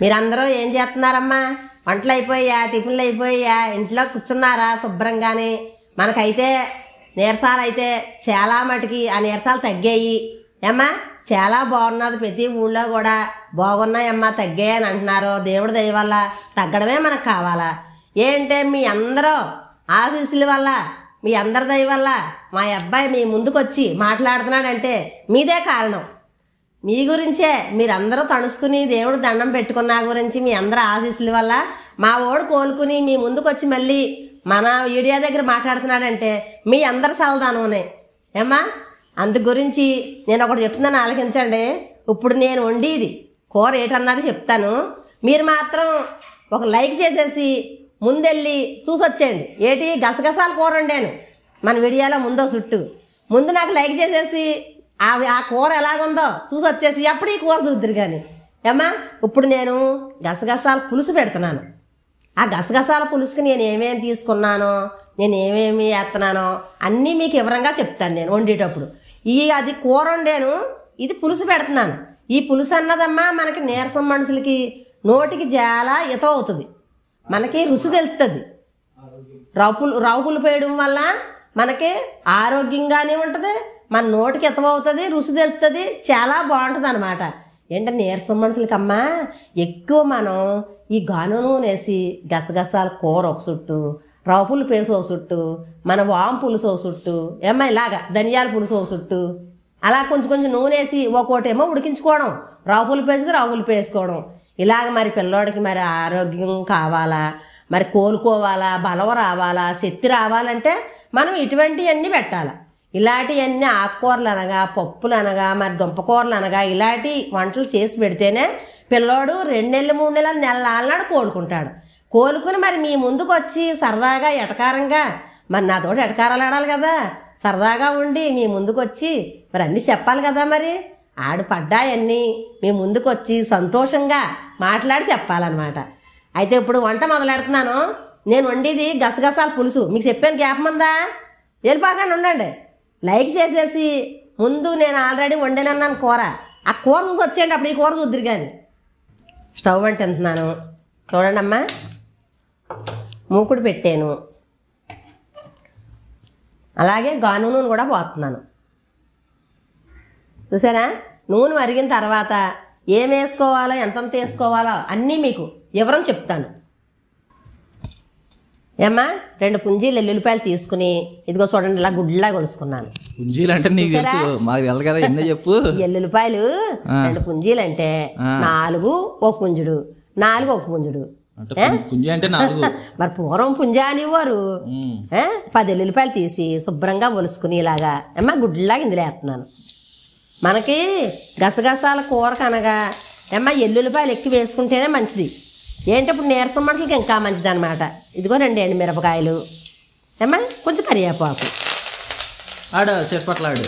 మీరందరూ ఏం చేస్తున్నారమ్మా వంటలు అయిపోయా టిఫిన్లు అయిపోయా ఇంట్లో కూర్చున్నారా శుభ్రంగానే మనకైతే నీరసాలు అయితే చాలా మటుకి ఆ నీరసాలు తగ్గాయి ఏమ్మా చాలా బాగున్నది ప్రతి ఊళ్ళో కూడా బాగున్నాయమ్మా తగ్గాయని అంటున్నారు దేవుడి దయ వల్ల తగ్గడమే మనకు కావాలా ఏంటే మీ అందరూ ఆశీస్సుల వల్ల మీ అందరి దయ వల్ల మా అబ్బాయి మీ ముందుకొచ్చి మాట్లాడుతున్నాడంటే మీదే కారణం మీ గురించే మీరందరూ తణుసుకుని దేవుడు దండం పెట్టుకున్న గురించి మీ అందరు ఆశీస్సుల వల్ల మా ఓడు కోలుకుని మీ ముందుకు వచ్చి మళ్ళీ మన ఈడియా దగ్గర మాట్లాడుతున్నాడంటే మీ అందరి సలదానమనే ఏమ్మా అందు గురించి నేను ఒకటి చెప్తున్నాను ఆలకించండి ఇప్పుడు నేను వండేది కూర ఏటన్నది చెప్తాను మీరు మాత్రం ఒక లైక్ చేసేసి ముందెళ్ళి చూసొచ్చేయండి ఏటి గసగసాలు కూర వండాను మన వీడియోలో ముందో చుట్టూ ముందు నాకు లైక్ చేసేసి అవి ఆ కూర ఎలాగుందో చూసి వచ్చేసి ఎప్పుడీ ఈ కూర చూద్దరు కానీ ఏమ్మా ఇప్పుడు నేను గసగసాల పులుసు పెడుతున్నాను ఆ గసగసాల పులుసుకి నేను ఏమేమి తీసుకున్నానో నేను ఏమేమి వేస్తున్నానో అన్నీ మీకు వివరంగా చెప్తాను నేను వండేటప్పుడు ఈ అది కూర వండాను ఇది పులుసు పెడుతున్నాను ఈ పులుసు అన్నదమ్మా మనకి నీరసం మనుషులకి నోటికి చాలా ఇత అవుతుంది మనకి రుచి తెలుస్తుంది రౌపులు రౌపులు పేయడం వల్ల మనకి ఆరోగ్యంగానే ఉంటుంది మన నోటికి అవుతుంది రుచి తెలుస్తుంది చాలా బాగుంటుంది అనమాట ఏంటంటే నీరసం అమ్మా ఎక్కువ మనం ఈ గాను నూనేసి గసగసాల కూర ఒక చుట్టు రవ్వ పులుసు పేసు ఒక చుట్టు మన వామ పులుసు ఒక చుట్టు ఏమ్మా ఇలాగా ధనియాల పులుసు ఒక చుట్టు అలా కొంచెం కొంచెం నూనె వేసి ఒక్కోటేమో ఉడికించుకోవడం రవ్వ పులుపు రావులు పేసుకోవడం పులుపు ఇలాగ మరి పిల్లోడికి మరి ఆరోగ్యం కావాలా మరి కోలుకోవాలా బలం రావాలా శక్తి రావాలంటే మనం ఇటువంటివన్నీ పెట్టాలి ఇలాంటివన్నీ ఆకుకూరలు అనగా పప్పులు అనగా మరి దుంపకూరలు అనగా ఇలాంటి వంటలు చేసి పెడితేనే పిల్లోడు రెండు నెలలు మూడు నెలలు నెల నాలునాడు కోలుకుంటాడు కోలుకుని మరి మీ ముందుకు వచ్చి సరదాగా ఎటకారంగా మరి నాతోటి ఎటకారాలు ఆడాలి కదా సరదాగా ఉండి మీ ముందుకు వచ్చి మరి అన్నీ చెప్పాలి కదా మరి ఆడు పడ్డాయన్నీ మీ ముందుకు వచ్చి సంతోషంగా మాట్లాడి చెప్పాలన్నమాట అయితే ఇప్పుడు వంట మొదలెడుతున్నాను నేను వండేది గసగసాల పులుసు మీకు చెప్పాను గ్యాప్ మందా వెళ్ళిపోకుండా ఉండండి లైక్ చేసేసి ముందు నేను ఆల్రెడీ వండినన్నాను కూర ఆ కూర చూసి వచ్చేయండి అప్పుడు ఈ కూర చూద్దరు కాదు స్టవ్ అంటే తింటున్నాను చూడండి అమ్మా మూకుడు పెట్టాను అలాగే గాను నూనె కూడా పోతున్నాను చూసారా నూనె మరిగిన తర్వాత ఏం వేసుకోవాలో ఎంతంత వేసుకోవాలో అన్నీ మీకు వివరం చెప్తాను ఏమ్మా రెండు పుంజీలు ఎల్లుల్లిపాయలు తీసుకుని ఇదిగో చూడండి ఇలా గుడ్లా కొలుసుకున్నాను పుంజీలు అంటే నీకు తెలుసు మాకు వెళ్ళదు కదా ఎన్నో చెప్పు ఎల్లుల్లిపాయలు రెండు పుంజీలు అంటే నాలుగు ఒక పుంజుడు నాలుగు ఒక పుంజుడు పుంజ అంటే నాలుగు మరి పూర్వం పుంజ అనేవారు పది ఎల్లుల్లిపాయలు తీసి శుభ్రంగా ఒలుసుకుని ఇలాగా ఏమ్మా గుడ్లా ఇందులో వేస్తున్నాను మనకి గసగసాల కూర కనగా ఏమ్మా ఎల్లుల్లిపాయలు ఎక్కి వేసుకుంటేనే మంచిది ఏంటప్పుడు నీరసం మనుషులకి ఇంకా మంచిది అనమాట ఇదిగోనండి అండి మిరపకాయలు ఏమ్మా కొంచెం కరివేపాకు ఆడు సేపట్లాడు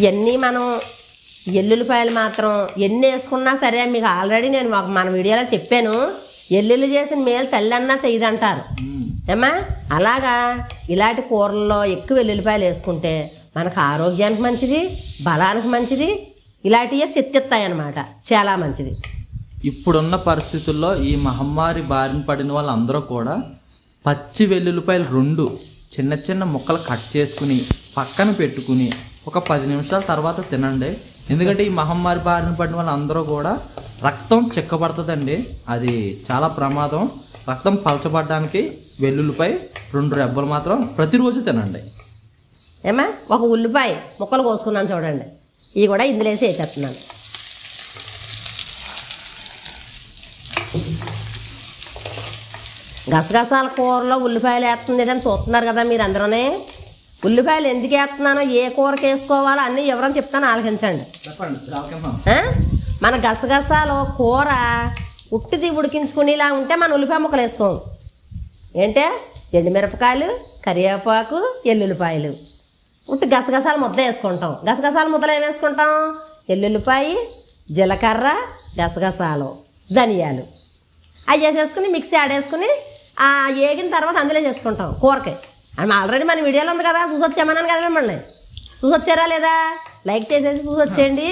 ఇవన్నీ మనం ఎల్లుల్లిపాయలు మాత్రం ఎన్ని వేసుకున్నా సరే మీకు ఆల్రెడీ నేను మన వీడియోలో చెప్పాను ఎల్లుల్లి చేసిన మేలు తల్లి అన్నా చేయదంటారు ఏమ్మా అలాగా ఇలాంటి కూరల్లో ఎక్కువ వెల్లుల్లిపాయలు వేసుకుంటే మనకు ఆరోగ్యానికి మంచిది బలానికి మంచిది ఇలాంటివే శక్తిస్తాయి అన్నమాట చాలా మంచిది ఇప్పుడున్న పరిస్థితుల్లో ఈ మహమ్మారి బారిన పడిన వాళ్ళందరూ కూడా పచ్చి వెల్లుల్లిపాయలు రెండు చిన్న చిన్న ముక్కలు కట్ చేసుకుని పక్కన పెట్టుకుని ఒక పది నిమిషాల తర్వాత తినండి ఎందుకంటే ఈ మహమ్మారి బారిన పడిన వాళ్ళందరూ కూడా రక్తం చిక్కబడుతుందండి అది చాలా ప్రమాదం రక్తం పలచబడడానికి వెల్లుల్లిపై రెండు రెబ్బలు మాత్రం ప్రతిరోజు తినండి ఏమా ఒక ఉల్లిపాయ ముక్కలు కోసుకున్నాను చూడండి ఇవి కూడా ఇందులోసి వేసేస్తున్నాను గసగసాల కూరలో ఉల్లిపాయలు వేస్తుంది అని చూస్తున్నారు కదా మీరు అందరూనే ఉల్లిపాయలు ఎందుకు వేస్తున్నానో ఏ కూరకి వేసుకోవాలో అన్నీ ఎవరని చెప్తాను ఆలోచించండి మన గసగసాలు కూర ఉట్టిది ఉడికించుకునేలా ఉంటే మన ఉల్లిపాయ ముక్కలు వేసుకోము ఏంటే ఎండుమిరపకాయలు కరివేపాకు ఎల్లుల్లిపాయలు ఉంటే గసగసాల ముద్ద వేసుకుంటాం గసగసాల ముద్దలు ఏం వేసుకుంటాం ఎల్లుల్లిపాయి జీలకర్ర గసగసాలు ధనియాలు అవి వేసేసుకుని మిక్సీ ఆడేసుకుని ఏగిన తర్వాత అందులో చేసుకుంటాం కూరకి అని ఆల్రెడీ మన వీడియోలో ఉంది కదా చూసొచ్చామన్నాను కదా మిమ్మల్ని చూసొచ్చారా లేదా లైక్ చేసేసి చూసొచ్చేయండి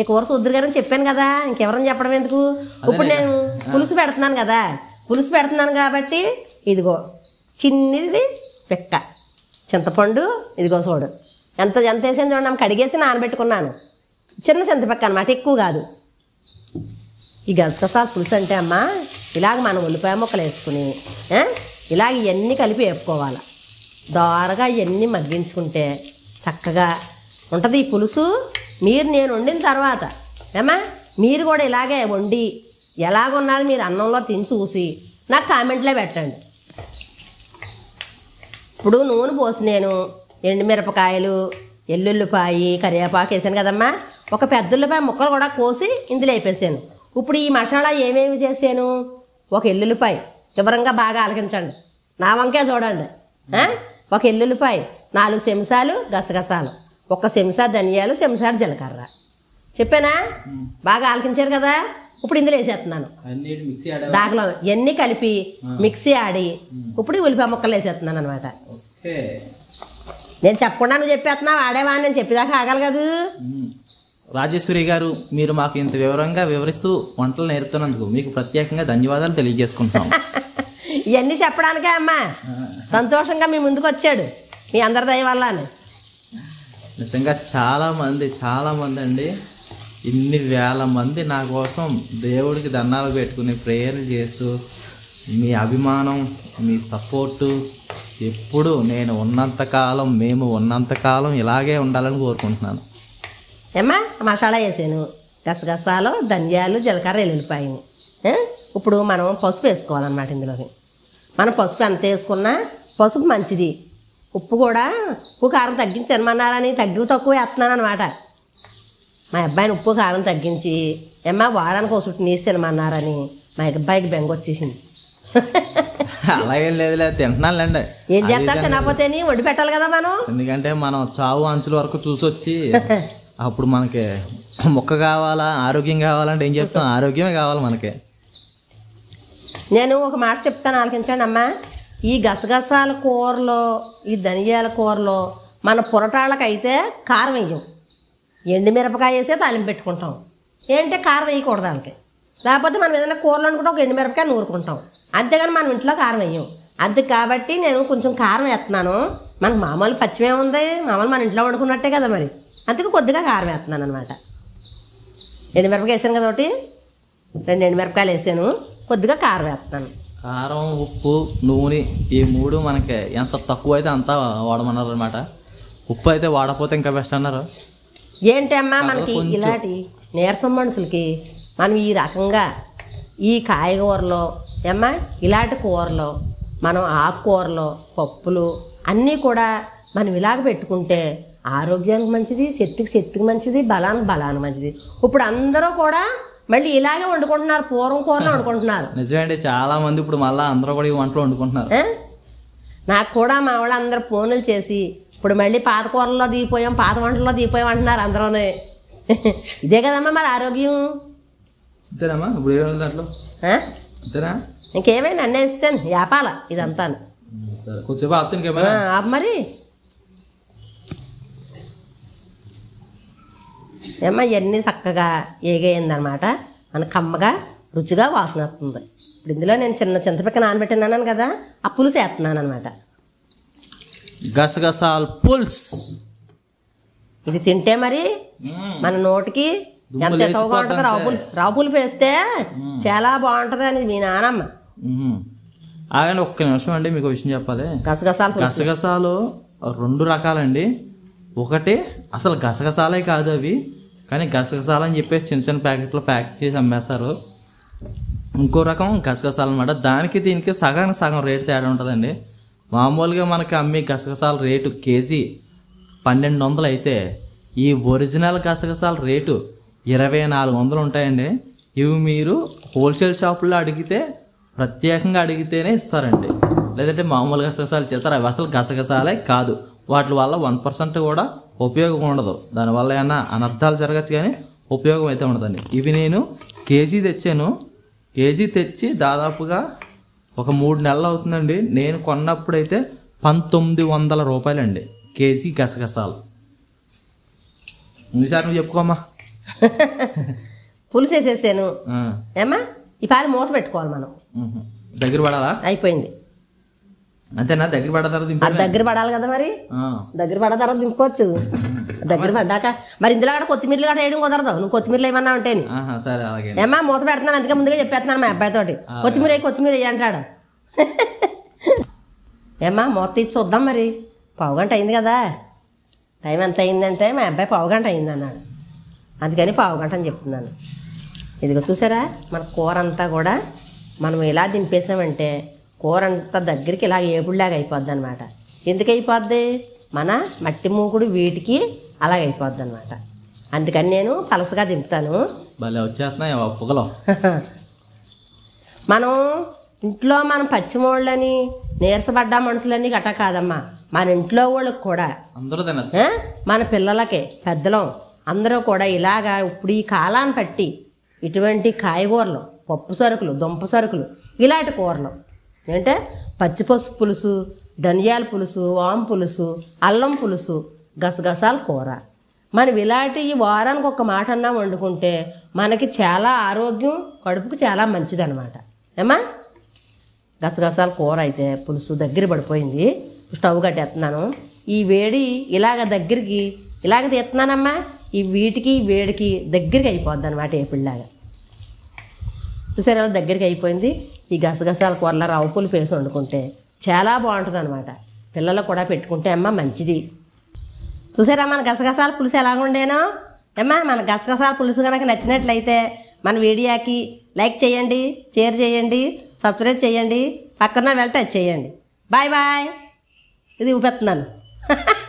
ఈ కూర సుద్దురు గారని చెప్పాను కదా ఇంకెవరని చెప్పడం ఎందుకు ఇప్పుడు నేను పులుసు పెడుతున్నాను కదా పులుసు పెడుతున్నాను కాబట్టి ఇదిగో చిన్నది పిక్క చింతపండు ఇదిగో చూడు ఎంత ఎంత వేసాను చూడండి కడిగేసి నానబెట్టుకున్నాను చిన్న చింతపక్క అనమాట ఎక్కువ కాదు ఈ గసగసాలు పులుసు అంటే అమ్మ ఇలాగ మనం ఉల్లిపాయ ముక్కలు వేసుకుని ఇలాగ ఇవన్నీ కలిపి వేపుకోవాలి దారగా ఇవన్నీ మగ్గించుకుంటే చక్కగా ఉంటుంది ఈ పులుసు మీరు నేను వండిన తర్వాత ఏమా మీరు కూడా ఇలాగే వండి ఎలాగున్నది మీరు అన్నంలో తిని చూసి నాకు కామెంట్లో పెట్టండి ఇప్పుడు నూనె పోసి నేను ఎండుమిరపకాయలు ఎల్లుల్లిపాయి కరివేపాకు వేసాను కదమ్మా ఒక పెద్దుల్లిపాయ ముక్కలు కూడా కోసి ఇందులో వేపేసాను ఇప్పుడు ఈ మసాలా ఏమేమి చేశాను ఒక ఎల్లుల్లిపాయ శుభ్రంగా బాగా ఆలకించండి నా వంకే చూడండి ఒక ఎల్లుల్లిపాయ నాలుగు చెంచాలు గసగసాలు ఒక చెంచా ధనియాలు చెంచాడు జీలకర్ర చెప్పానా బాగా ఆలకించారు కదా ఇప్పుడు ఇందులో వేసేస్తున్నాను దాంట్లో ఇవన్నీ కలిపి మిక్సీ ఆడి ఇప్పుడు ఉల్లిపాయ ముక్కలు వేసేస్తున్నాను అనమాట నేను చెప్పకుండా నువ్వు చెప్పేస్తున్నావు ఆడేవా నేను చెప్పేదాకా ఆగలి కదా రాజేశ్వరి గారు మీరు మాకు ఇంత వివరంగా వివరిస్తూ వంటలు నేర్పుతున్నందుకు మీకు ప్రత్యేకంగా ధన్యవాదాలు తెలియజేసుకుంటున్నాం ఇవన్నీ చెప్పడానికే అమ్మా సంతోషంగా మీ ముందుకు వచ్చాడు మీ అందరి దయ వల్ల నిజంగా చాలామంది మంది అండి ఇన్ని వేల మంది నా కోసం దేవుడికి దండాలు పెట్టుకుని ప్రేయర్ చేస్తూ మీ అభిమానం మీ సపోర్టు ఎప్పుడు నేను ఉన్నంతకాలం మేము ఉన్నంతకాలం ఇలాగే ఉండాలని కోరుకుంటున్నాను ఏమ్మా మసాలా వేసాను గసగసాలు ధనియాలు జీలకర్ర వెళ్ళిపోయి ఇప్పుడు మనం పసుపు వేసుకోవాలన్నమాట ఇందులోకి మనం పసుపు ఎంత వేసుకున్నా పసుపు మంచిది ఉప్పు కూడా ఉప్పు కారం తగ్గించి తినమన్నారని తగ్గి తక్కువ వేస్తున్నాను అనమాట మా అబ్బాయిని ఉప్పు కారం తగ్గించి ఏమ్మా వారానికి ఒక చుట్టు నీసి తినమన్నారని మా అబ్బాయికి బెంగ వచ్చేసింది లేదు తింటున్నాను లేండి ఏం చేస్తాను తినకపోతే వండి పెట్టాలి కదా మనం ఎందుకంటే మనం చావు అంచుల వరకు చూసొచ్చి అప్పుడు మనకి మొక్క కావాలా ఆరోగ్యం కావాలంటే ఏం చెప్తాం ఆరోగ్యమే కావాలి మనకి నేను ఒక మాట చెప్తాను ఆలోచించండి అమ్మా ఈ గసగసాల కూరలో ఈ ధనియాల కూరలో మన పొరటాళ్ళకైతే కారం వెయ్యం ఎండుమిరపకాయ వేసే తాలింపు పెట్టుకుంటాం ఏంటంటే కారం వేయకూడదు దానికి లేకపోతే మనం ఏదైనా కూరలు అనుకుంటే ఒక ఎండుమిరపకాయ నూరుకుంటాం అంతేగాని మనం ఇంట్లో కారం వేయం అది కాబట్టి నేను కొంచెం కారం వేస్తున్నాను మనకు మామూలు పచ్చిమే ఉంది మామూలు మన ఇంట్లో వండుకున్నట్టే కదా మరి అందుకే కొద్దిగా కారం వేస్తున్నాను అనమాట ఎండుమిరపకాయ వేసాను కదా ఒకటి రెండు ఎండుమిరపకాయలు వేసాను కొద్దిగా కారం వేస్తున్నాను కారం ఉప్పు నూనె ఈ మూడు మనకి ఎంత తక్కువ అయితే అంత వాడమన్నారు అనమాట ఉప్పు అయితే వాడకపోతే ఇంకా బెస్ట్ అన్నారు ఏంటమ్మా మనకి ఇలాంటి నీరసం మనుషులకి మనం ఈ రకంగా ఈ కాయగూరలో ఏమ్మా ఇలాంటి కూరలో మనం ఆకుకూరలో పప్పులు అన్నీ కూడా మనం ఇలాగ పెట్టుకుంటే ఆరోగ్యానికి మంచిది శక్తికి శక్తికి మంచిది బలానికి బలానికి మంచిది ఇప్పుడు అందరూ కూడా మళ్ళీ ఇలాగే వండుకుంటున్నారు పూర్వం కూరలు వండుకుంటున్నారు నిజమండి చాలా మంది ఇప్పుడు మళ్ళీ అందరూ కూడా ఈ వంటలు వండుకుంటున్నారు నాకు కూడా మా వాళ్ళందరూ ఫోన్లు చేసి ఇప్పుడు మళ్ళీ పాత కూరల్లో దిగిపోయాం పాత వంటల్లో దిగిపోయాం అంటున్నారు అందరూనే ఇదే కదమ్మా మరి ఆరోగ్యం అంతేనమ్మా దాంట్లో ఇంకేమైనా అన్నీ ఇస్తాను వ్యాపాల ఇదంతా మరి ఏమ్మా ఇవన్నీ చక్కగా ఏగేయిందనమాట మన కమ్మగా రుచిగా వాసన వస్తుంది ఇప్పుడు ఇందులో నేను చిన్న చింతపిక్క నానబెట్టినాను కదా ఆ పులుసు వేస్తున్నాను అనమాట గసగసాలు పుల్స్ ఇది తింటే మరి మన నోటికి ఎంత ఎక్కువగా ఉంటుందో రావులు రావులు వేస్తే చాలా బాగుంటుంది అని మీ నానమ్మ ఆగండి ఒక్క నిమిషం అండి మీకు విషయం చెప్పాలి గసగసాలు గసగసాలు రెండు రకాలండి ఒకటి అసలు గసగసాలే కాదు అవి కానీ గసగసాలు అని చెప్పేసి చిన్న చిన్న ప్యాకెట్లో ప్యాక్ చేసి అమ్మేస్తారు ఇంకో రకం గసగసాలు అనమాట దానికి దీనికి సగానికి సగం రేటు తేడా ఉంటుందండి మామూలుగా మనకు అమ్మే గసగసాల రేటు కేజీ పన్నెండు వందలు అయితే ఈ ఒరిజినల్ గసగసాల రేటు ఇరవై నాలుగు వందలు ఉంటాయండి ఇవి మీరు హోల్సేల్ షాపుల్లో అడిగితే ప్రత్యేకంగా అడిగితేనే ఇస్తారండి లేదంటే మామూలు గసగసాలు చేస్తారు అవి అసలు గసగసాలే కాదు వాటి వల్ల వన్ పర్సెంట్ కూడా ఉపయోగం ఉండదు దానివల్ల ఏమైనా అనర్థాలు జరగచ్చు కానీ ఉపయోగం అయితే ఉండదండి ఇవి నేను కేజీ తెచ్చాను కేజీ తెచ్చి దాదాపుగా ఒక మూడు నెలలు అవుతుందండి నేను కొన్నప్పుడైతే పంతొమ్మిది వందల రూపాయలండి కేజీ గసగసాలు ఈసారి నువ్వు చెప్పుకోమ్మా పులుసు వేసేసాను ఏమా ఈ పాలు మూత పెట్టుకోవాలి మనం దగ్గర పడాలా అయిపోయింది అంతేనా దగ్గర పడ్డ తర్వాత దగ్గర పడాలి కదా మరి దగ్గర పడ్డ తర్వాత దింపుకోవచ్చు దగ్గర పడ్డాక మరి ఇందులో కూడా కొత్తిమీరలు కూడా వేయడం కుదరదు నువ్వు కొత్తిమీరలు ఏమన్నా ఉంటే ఏమా మూత పెడుతున్నాను అందుకే ముందుగా చెప్పేస్తున్నాను మా తోటి కొత్తిమీర కొత్తిమీర అంటాడు ఏమా మూత తీసి చూద్దాం మరి పావుగంట అయింది కదా టైం ఎంత అయిందంటే మా అబ్బాయి పావు గంట అయింది అన్నాడు అందుకని పావుగంట అని చెప్తున్నాను ఇదిగో చూసారా మన కూర అంతా కూడా మనం ఇలా దింపేసామంటే కూర దగ్గరికి ఇలా ఏపుడులాగా అయిపోద్ది అనమాట ఎందుకు అయిపోద్ది మన మట్టి మూకుడు వీటికి అలాగ అయిపోద్ది అనమాట అందుకని నేను పలసగా దింపుతాను భలే వచ్చేస్తున్నాయి మనం ఇంట్లో మనం పచ్చిమోళ్ళని నీరసపడ్డ మనుషులని గట్టా కాదమ్మా మన ఇంట్లో వాళ్ళకి కూడా అందరూ మన పిల్లలకి పెద్దలం అందరూ కూడా ఇలాగా ఇప్పుడు ఈ కాలాన్ని బట్టి ఇటువంటి కాయగూరలు పప్పు సరుకులు దుంప సరుకులు ఇలాంటి కూరలు ఏంటంటే పచ్చిపసు పులుసు ధనియాల పులుసు వాం పులుసు అల్లం పులుసు గసగసాల కూర మనం ఇలాంటి ఈ వారానికి ఒక మాట అన్నా వండుకుంటే మనకి చాలా ఆరోగ్యం కడుపుకు చాలా మంచిదనమాట ఏమా గసగసాల కూర అయితే పులుసు దగ్గర పడిపోయింది స్టవ్ కట్టేస్తున్నాను ఈ వేడి ఇలాగ దగ్గరికి ఇలాగ తీస్తున్నానమ్మా ఈ వీటికి వేడికి దగ్గరికి అయిపోద్ది అనమాట ఏపిల్లాగా చూసారా దగ్గరికి అయిపోయింది ఈ గసగసాల కూరలో రవ్వ పులుపు వేసి వండుకుంటే చాలా బాగుంటుంది అనమాట పిల్లలు కూడా పెట్టుకుంటే అమ్మ మంచిది చూసారా మన గసగసాల పులుసు ఎలా ఉండేనో అమ్మా మన గసగసాల పులుసు కనుక నచ్చినట్లయితే మన వీడియోకి లైక్ చేయండి షేర్ చేయండి సబ్స్క్రైబ్ చేయండి పక్కన వెళ్తే చేయండి బాయ్ బాయ్ ఇది ఊపెత్తున్నాను